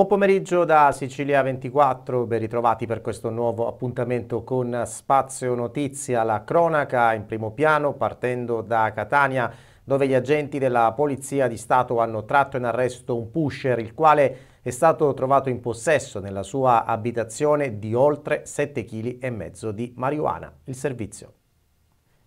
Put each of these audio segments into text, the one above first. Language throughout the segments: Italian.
Buon pomeriggio da Sicilia 24, ben ritrovati per questo nuovo appuntamento con Spazio Notizia, la cronaca in primo piano partendo da Catania dove gli agenti della Polizia di Stato hanno tratto in arresto un pusher il quale è stato trovato in possesso nella sua abitazione di oltre 7,5 kg di marijuana. Il servizio.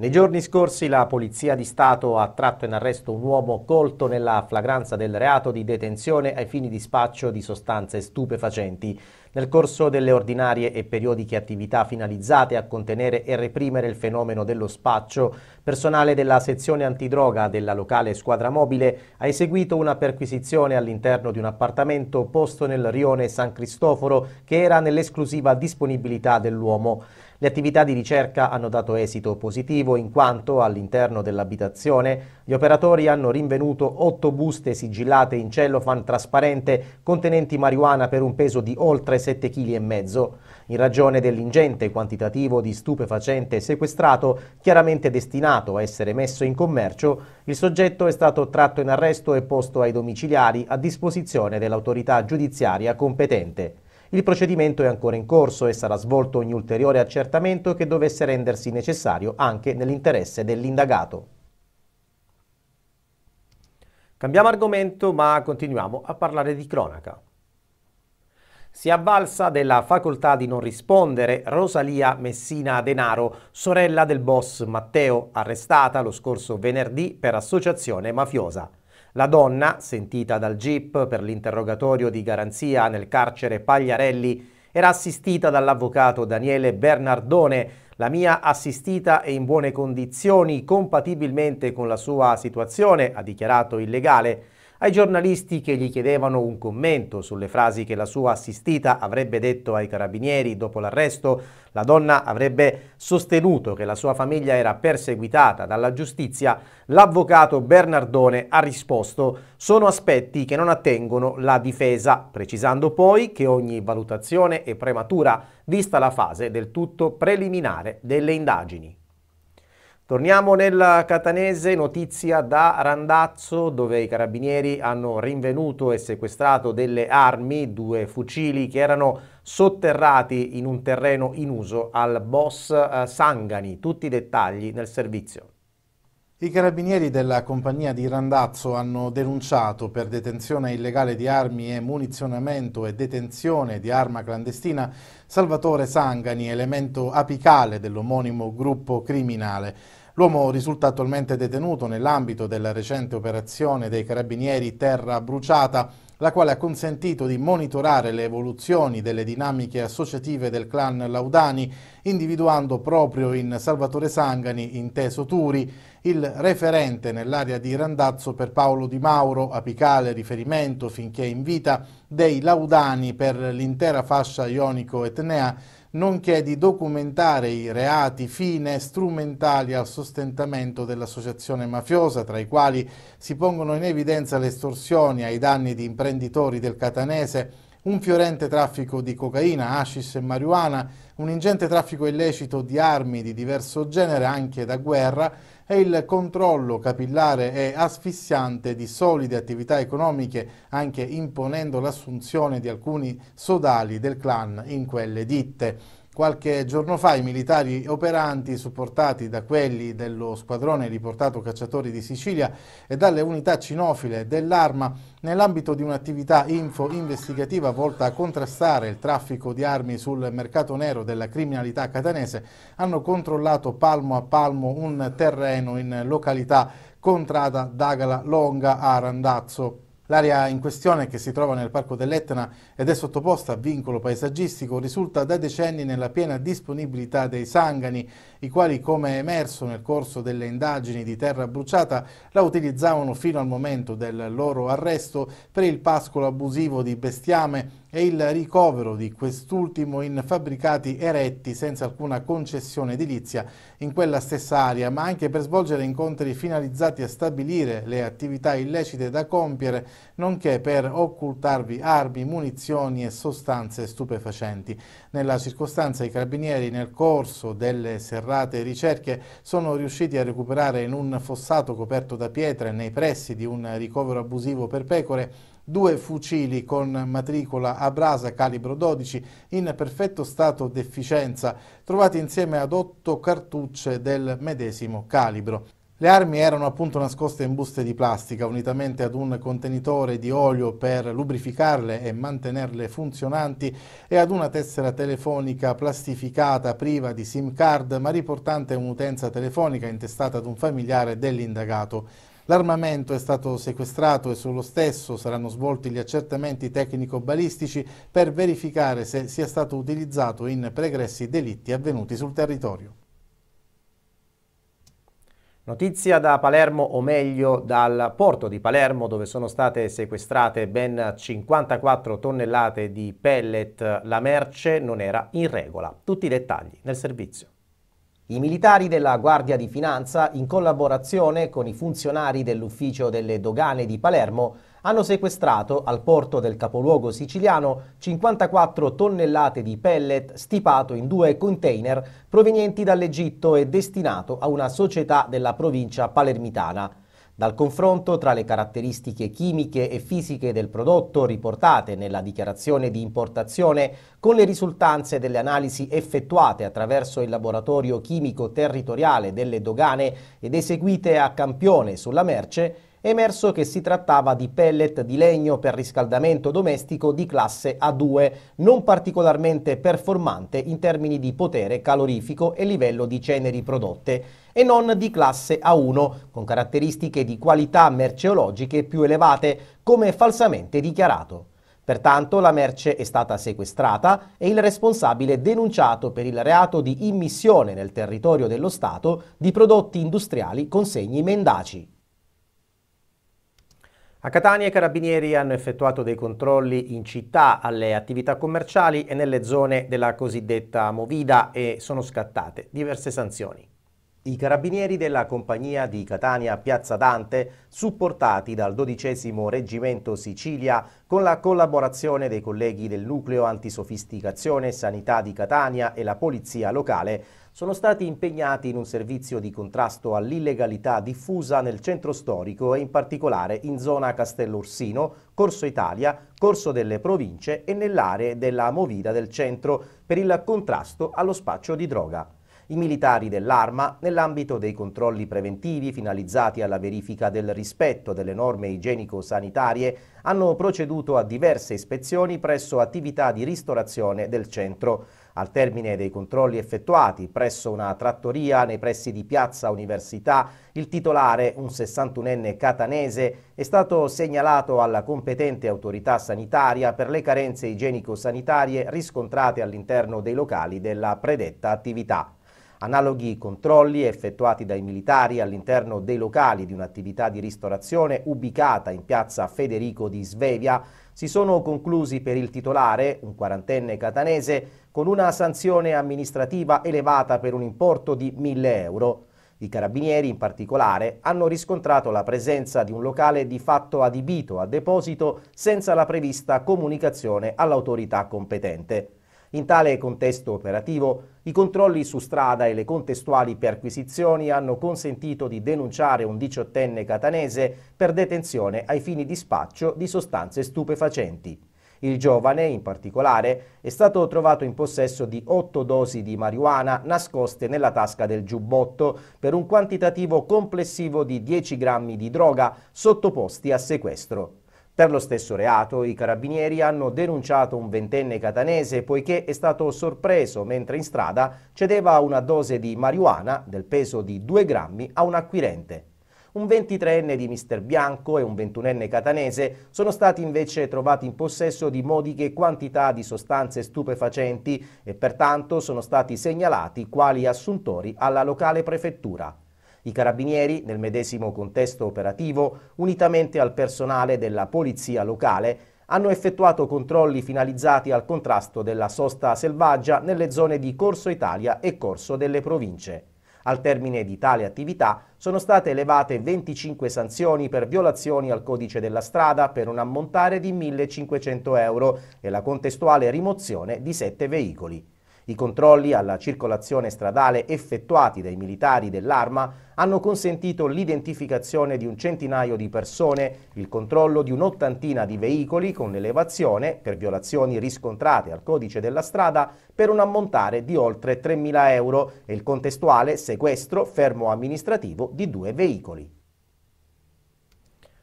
Nei giorni scorsi la Polizia di Stato ha tratto in arresto un uomo colto nella flagranza del reato di detenzione ai fini di spaccio di sostanze stupefacenti. Nel corso delle ordinarie e periodiche attività finalizzate a contenere e reprimere il fenomeno dello spaccio, personale della sezione antidroga della locale squadra mobile ha eseguito una perquisizione all'interno di un appartamento posto nel rione San Cristoforo che era nell'esclusiva disponibilità dell'uomo. Le attività di ricerca hanno dato esito positivo in quanto all'interno dell'abitazione gli operatori hanno rinvenuto otto buste sigillate in cellofan trasparente contenenti marijuana per un peso di oltre 7,5 kg in ragione dell'ingente quantitativo di stupefacente sequestrato, chiaramente destinato a essere messo in commercio, il soggetto è stato tratto in arresto e posto ai domiciliari a disposizione dell'autorità giudiziaria competente. Il procedimento è ancora in corso e sarà svolto ogni ulteriore accertamento che dovesse rendersi necessario anche nell'interesse dell'indagato. Cambiamo argomento ma continuiamo a parlare di cronaca si è avvalsa della facoltà di non rispondere Rosalia Messina Denaro, sorella del boss Matteo, arrestata lo scorso venerdì per associazione mafiosa. La donna, sentita dal GIP per l'interrogatorio di garanzia nel carcere Pagliarelli, era assistita dall'avvocato Daniele Bernardone, la mia assistita è in buone condizioni compatibilmente con la sua situazione, ha dichiarato illegale. legale ai giornalisti che gli chiedevano un commento sulle frasi che la sua assistita avrebbe detto ai carabinieri dopo l'arresto, la donna avrebbe sostenuto che la sua famiglia era perseguitata dalla giustizia, l'avvocato Bernardone ha risposto sono aspetti che non attengono la difesa, precisando poi che ogni valutazione è prematura vista la fase del tutto preliminare delle indagini. Torniamo nel Catanese, notizia da Randazzo dove i carabinieri hanno rinvenuto e sequestrato delle armi, due fucili che erano sotterrati in un terreno in uso al boss eh, Sangani. Tutti i dettagli nel servizio. I carabinieri della compagnia di Randazzo hanno denunciato per detenzione illegale di armi e munizionamento e detenzione di arma clandestina Salvatore Sangani, elemento apicale dell'omonimo gruppo criminale. L'uomo risulta attualmente detenuto nell'ambito della recente operazione dei carabinieri Terra Bruciata la quale ha consentito di monitorare le evoluzioni delle dinamiche associative del clan Laudani, individuando proprio in Salvatore Sangani, inteso Turi, il referente nell'area di Randazzo per Paolo Di Mauro, apicale riferimento finché in vita dei Laudani per l'intera fascia ionico-etnea nonché di documentare i reati fine strumentali al sostentamento dell'associazione mafiosa, tra i quali si pongono in evidenza le estorsioni ai danni di imprenditori del catanese, un fiorente traffico di cocaina, hashish e marijuana, un ingente traffico illecito di armi di diverso genere anche da guerra, e il controllo capillare e asfissiante di solide attività economiche, anche imponendo l'assunzione di alcuni sodali del clan in quelle ditte. Qualche giorno fa i militari operanti, supportati da quelli dello squadrone riportato Cacciatori di Sicilia e dalle unità cinofile dell'Arma, nell'ambito di un'attività info investigativa volta a contrastare il traffico di armi sul mercato nero della criminalità catanese, hanno controllato palmo a palmo un terreno in località contrada d'Agala Longa a Randazzo. L'area in questione, che si trova nel parco dell'Etna ed è sottoposta a vincolo paesaggistico, risulta da decenni nella piena disponibilità dei sangani, i quali, come è emerso nel corso delle indagini di terra bruciata, la utilizzavano fino al momento del loro arresto per il pascolo abusivo di bestiame e il ricovero di quest'ultimo in fabbricati eretti senza alcuna concessione edilizia in quella stessa area, ma anche per svolgere incontri finalizzati a stabilire le attività illecite da compiere nonché per occultarvi armi, munizioni e sostanze stupefacenti. Nella circostanza i carabinieri nel corso delle serrate ricerche sono riusciti a recuperare in un fossato coperto da pietre nei pressi di un ricovero abusivo per pecore due fucili con matricola a brasa calibro 12 in perfetto stato d'efficienza, trovati insieme ad otto cartucce del medesimo calibro. Le armi erano appunto nascoste in buste di plastica, unitamente ad un contenitore di olio per lubrificarle e mantenerle funzionanti e ad una tessera telefonica plastificata priva di SIM card ma riportante un'utenza telefonica intestata ad un familiare dell'indagato. L'armamento è stato sequestrato e sullo stesso saranno svolti gli accertamenti tecnico-balistici per verificare se sia stato utilizzato in pregressi delitti avvenuti sul territorio. Notizia da Palermo, o meglio dal porto di Palermo, dove sono state sequestrate ben 54 tonnellate di pellet. La merce non era in regola. Tutti i dettagli nel servizio. I militari della Guardia di Finanza, in collaborazione con i funzionari dell'Ufficio delle Dogane di Palermo, hanno sequestrato al porto del capoluogo siciliano 54 tonnellate di pellet stipato in due container provenienti dall'Egitto e destinato a una società della provincia palermitana. Dal confronto tra le caratteristiche chimiche e fisiche del prodotto riportate nella dichiarazione di importazione con le risultanze delle analisi effettuate attraverso il laboratorio chimico territoriale delle dogane ed eseguite a campione sulla merce, emerso che si trattava di pellet di legno per riscaldamento domestico di classe A2, non particolarmente performante in termini di potere calorifico e livello di ceneri prodotte, e non di classe A1, con caratteristiche di qualità merceologiche più elevate, come falsamente dichiarato. Pertanto la merce è stata sequestrata e il responsabile denunciato per il reato di immissione nel territorio dello Stato di prodotti industriali con segni mendaci. A Catania i carabinieri hanno effettuato dei controlli in città alle attività commerciali e nelle zone della cosiddetta Movida e sono scattate diverse sanzioni. I carabinieri della compagnia di Catania Piazza Dante, supportati dal 12 Reggimento Sicilia con la collaborazione dei colleghi del Nucleo Antisofisticazione Sanità di Catania e la Polizia Locale, sono stati impegnati in un servizio di contrasto all'illegalità diffusa nel centro storico e in particolare in zona Castello Ursino, Corso Italia, Corso delle Province e nell'area della Movida del centro per il contrasto allo spaccio di droga i militari dell'Arma nell'ambito dei controlli preventivi finalizzati alla verifica del rispetto delle norme igienico-sanitarie hanno proceduto a diverse ispezioni presso attività di ristorazione del centro. Al termine dei controlli effettuati presso una trattoria nei pressi di Piazza Università, il titolare, un 61enne catanese, è stato segnalato alla competente autorità sanitaria per le carenze igienico-sanitarie riscontrate all'interno dei locali della predetta attività. Analoghi controlli effettuati dai militari all'interno dei locali di un'attività di ristorazione ubicata in piazza Federico di Svevia si sono conclusi per il titolare, un quarantenne catanese, con una sanzione amministrativa elevata per un importo di 1000 euro. I carabinieri in particolare hanno riscontrato la presenza di un locale di fatto adibito a deposito senza la prevista comunicazione all'autorità competente. In tale contesto operativo i controlli su strada e le contestuali perquisizioni hanno consentito di denunciare un diciottenne catanese per detenzione ai fini di spaccio di sostanze stupefacenti. Il giovane, in particolare, è stato trovato in possesso di otto dosi di marijuana nascoste nella tasca del giubbotto per un quantitativo complessivo di 10 grammi di droga sottoposti a sequestro. Per lo stesso reato i carabinieri hanno denunciato un ventenne catanese poiché è stato sorpreso mentre in strada cedeva una dose di marijuana del peso di 2 grammi a un acquirente. Un 23enne di Mister Bianco e un 21enne catanese sono stati invece trovati in possesso di modiche quantità di sostanze stupefacenti e pertanto sono stati segnalati quali assuntori alla locale prefettura i carabinieri, nel medesimo contesto operativo, unitamente al personale della polizia locale, hanno effettuato controlli finalizzati al contrasto della sosta selvaggia nelle zone di Corso Italia e Corso delle Province. Al termine di tale attività sono state elevate 25 sanzioni per violazioni al codice della strada per un ammontare di 1.500 euro e la contestuale rimozione di 7 veicoli. I controlli alla circolazione stradale effettuati dai militari dell'arma hanno consentito l'identificazione di un centinaio di persone, il controllo di un'ottantina di veicoli con l'elevazione per violazioni riscontrate al codice della strada per un ammontare di oltre 3.000 euro e il contestuale sequestro fermo amministrativo di due veicoli.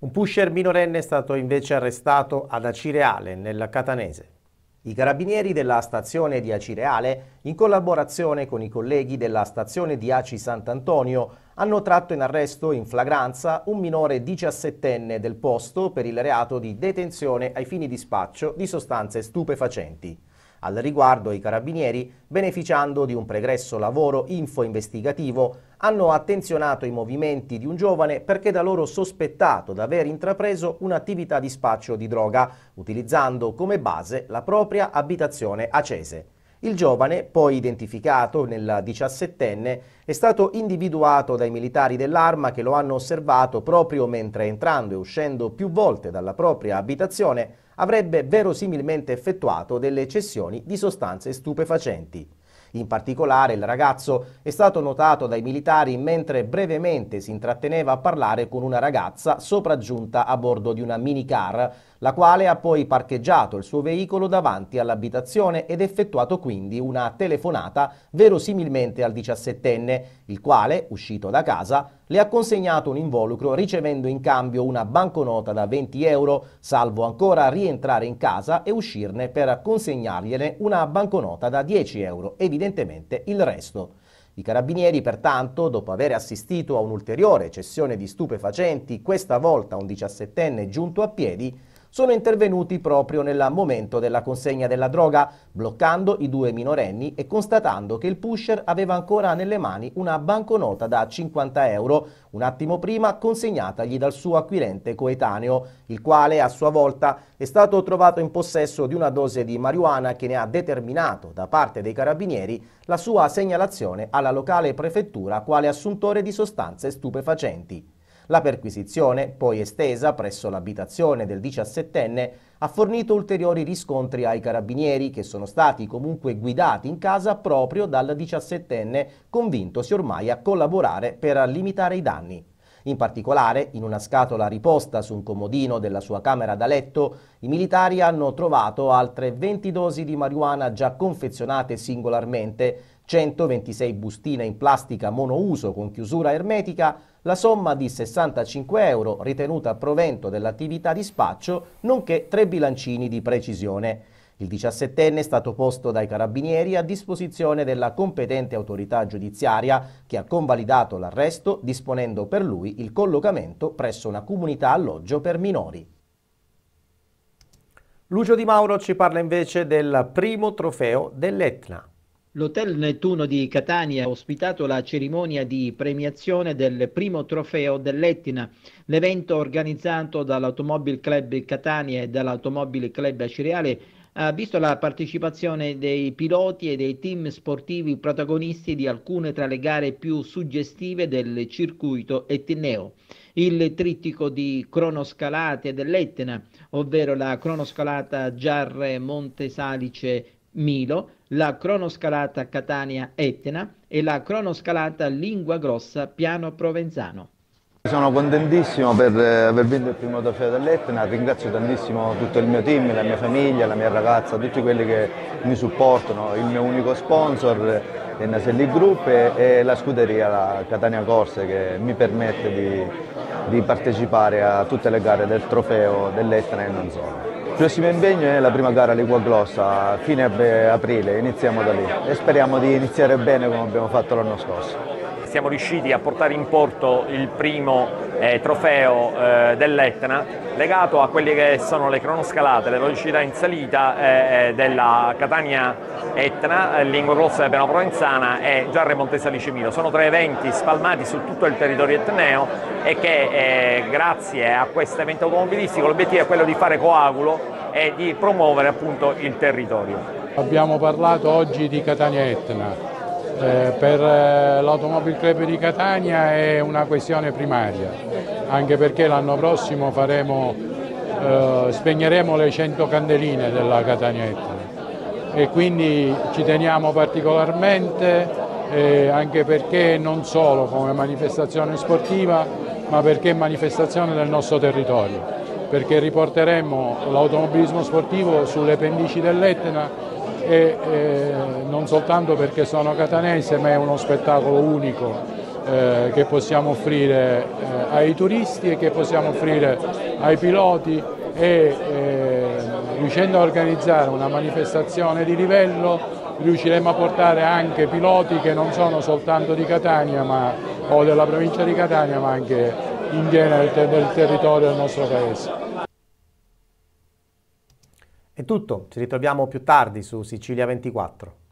Un pusher minorenne è stato invece arrestato ad Acireale, nella Catanese. I carabinieri della stazione di Acireale, in collaborazione con i colleghi della stazione di Aci Sant'Antonio, hanno tratto in arresto in flagranza un minore 17enne del posto per il reato di detenzione ai fini di spaccio di sostanze stupefacenti. Al riguardo i carabinieri, beneficiando di un pregresso lavoro info-investigativo, hanno attenzionato i movimenti di un giovane perché da loro sospettato di aver intrapreso un'attività di spaccio di droga, utilizzando come base la propria abitazione acese. Il giovane, poi identificato nel diciassettenne, è stato individuato dai militari dell'arma che lo hanno osservato proprio mentre entrando e uscendo più volte dalla propria abitazione avrebbe verosimilmente effettuato delle cessioni di sostanze stupefacenti. In particolare il ragazzo è stato notato dai militari mentre brevemente si intratteneva a parlare con una ragazza sopraggiunta a bordo di una minicar la quale ha poi parcheggiato il suo veicolo davanti all'abitazione ed effettuato quindi una telefonata verosimilmente al 17enne, il quale, uscito da casa, le ha consegnato un involucro ricevendo in cambio una banconota da 20 euro, salvo ancora rientrare in casa e uscirne per consegnargliene una banconota da 10 euro, evidentemente il resto. I carabinieri, pertanto, dopo aver assistito a un'ulteriore cessione di stupefacenti, questa volta un 17enne giunto a piedi, sono intervenuti proprio nel momento della consegna della droga, bloccando i due minorenni e constatando che il pusher aveva ancora nelle mani una banconota da 50 euro, un attimo prima consegnatagli dal suo acquirente coetaneo, il quale a sua volta è stato trovato in possesso di una dose di marijuana che ne ha determinato da parte dei carabinieri la sua segnalazione alla locale prefettura quale assuntore di sostanze stupefacenti. La perquisizione, poi estesa presso l'abitazione del 17enne, ha fornito ulteriori riscontri ai carabinieri che sono stati comunque guidati in casa proprio dal 17enne, convintosi ormai a collaborare per limitare i danni. In particolare, in una scatola riposta su un comodino della sua camera da letto, i militari hanno trovato altre 20 dosi di marijuana già confezionate singolarmente, 126 bustine in plastica monouso con chiusura ermetica, la somma di 65 euro ritenuta provento dell'attività di spaccio, nonché tre bilancini di precisione. Il 17enne è stato posto dai carabinieri a disposizione della competente autorità giudiziaria che ha convalidato l'arresto disponendo per lui il collocamento presso una comunità alloggio per minori. Lucio Di Mauro ci parla invece del primo trofeo dell'Etna. L'Hotel Nettuno di Catania ha ospitato la cerimonia di premiazione del primo trofeo dell'Ettina. L'evento organizzato dall'Automobile Club Catania e dall'Automobile Club Acireale ha visto la partecipazione dei piloti e dei team sportivi protagonisti di alcune tra le gare più suggestive del circuito etneo. Il trittico di cronoscalate dell'Etna, ovvero la cronoscalata Giarre, Monte Montesalice Milo, la cronoscalata Catania-Etna e la cronoscalata Lingua Grossa Piano Provenzano. Sono contentissimo per eh, aver vinto il primo trofeo dell'Etna, ringrazio tantissimo tutto il mio team, la mia famiglia, la mia ragazza, tutti quelli che mi supportano, il mio unico sponsor è Naselli Group e, la scuderia la Catania Corse che mi permette di, di partecipare a tutte le gare del trofeo dell'Etna e non solo. Il prossimo impegno è la prima gara Ligua Glossa, fine aprile, iniziamo da lì e speriamo di iniziare bene come abbiamo fatto l'anno scorso siamo riusciti a portare in porto il primo eh, trofeo eh, dell'Etna legato a quelle che sono le cronoscalate, le velocità in salita eh, eh della Catania Etna, eh, Lingua Grossa e Piano Provenzana e Giarre Montesa Licimino. Sono tre eventi spalmati su tutto il territorio etneo e che eh, grazie a questo evento automobilistico l'obiettivo è quello di fare coagulo e di promuovere appunto il territorio. Abbiamo parlato oggi di Catania Etna, eh, per eh, l'Automobile Club di Catania è una questione primaria, anche perché l'anno prossimo faremo, eh, spegneremo le 100 candeline della Catanietta e quindi ci teniamo particolarmente eh, anche perché non solo come manifestazione sportiva ma perché manifestazione del nostro territorio, perché riporteremo l'automobilismo sportivo sulle pendici dell'Etna e eh, non soltanto perché sono catanese ma è uno spettacolo unico eh, che possiamo offrire eh, ai turisti e che possiamo offrire ai piloti e eh, riuscendo a organizzare una manifestazione di livello riusciremo a portare anche piloti che non sono soltanto di Catania ma, o della provincia di Catania ma anche in genere del territorio del nostro paese. È tutto, ci ritroviamo più tardi su Sicilia 24.